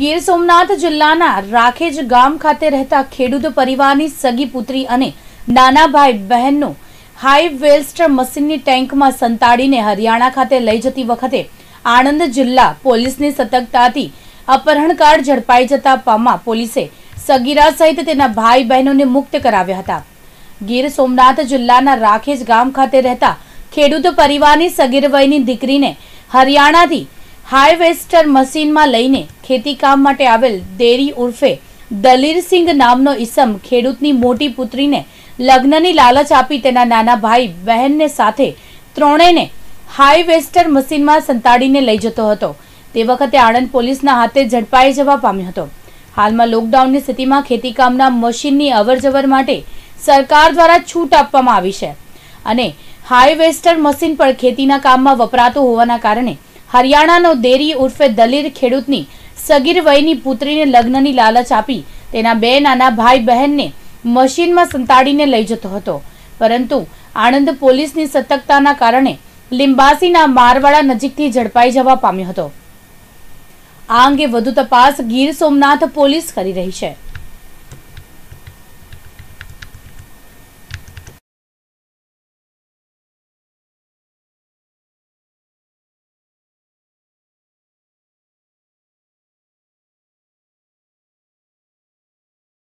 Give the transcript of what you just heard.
ગીર સોમનાથ જિલ્લાના રાખેજ ગામ ખાતે રહેતા ખેડૂત પરિવારની સગી પુત્રી અને નાના ભાઈ બહેનનો હાઈ વેલ્સ્ટર મશીનની ટેન્કમાં સંતાડીને હરિયાણા ખાતે લઈ જતી વખતે આણંદ જિલ્લા પોલીસની સતર્કતાથી અપહરણકાર ઝડપાઈ જતા પામા પોલીસે સગીરા સહિત તેના ભાઈ બહેનોને મુક્ત કરાવ્યા હતા ગીર સોમનાથ જિલ્લાના રાખેજ ગામ ખાતે રહેતા ખેડૂત પરિવારની સગીર વયની દીકરીને હરિયાણાથી હાઈવેસ્ટર મશીનમાં લઈને ખેતીકામ માટે આવેલ દેરી ઉર્ફે દલીરસિંગ નામનો ઈસમ ખેડૂતની મોટી પુત્રીને લગ્નની લાલચ આપી તેના નાના ભાઈ બહેનને સાથે ત્રણેયને હાઈવેસ્ટર મશીનમાં સંતાડીને લઈ જતો હતો તે વખતે આણંદ પોલીસના હાથે ઝડપાઈ જવા પામ્યો હતો હાલમાં લોકડાઉનની સ્થિતિમાં ખેતીકામના મશીનની અવરજવર માટે સરકાર દ્વારા છૂટ આપવામાં આવી છે અને હાઈવેસ્ટર મશીન પણ ખેતીના કામમાં વપરાતું હોવાના કારણે હરિયાણાનો દેરી ઉર્ફે દલીર ખેડૂતની સગીર વયની પુત્રીને લગ્નની લાલચ આપી તેના બે નાના ભાઈ બહેનને મશીનમાં સંતાડીને લઈ જતો હતો પરંતુ આણંદ પોલીસની સતર્કતાના કારણે લિંબાસીના મારવાડા નજીકથી ઝડપાઈ જવા પામ્યો હતો આ અંગે વધુ તપાસ ગીર સોમનાથ પોલીસ કરી રહી છે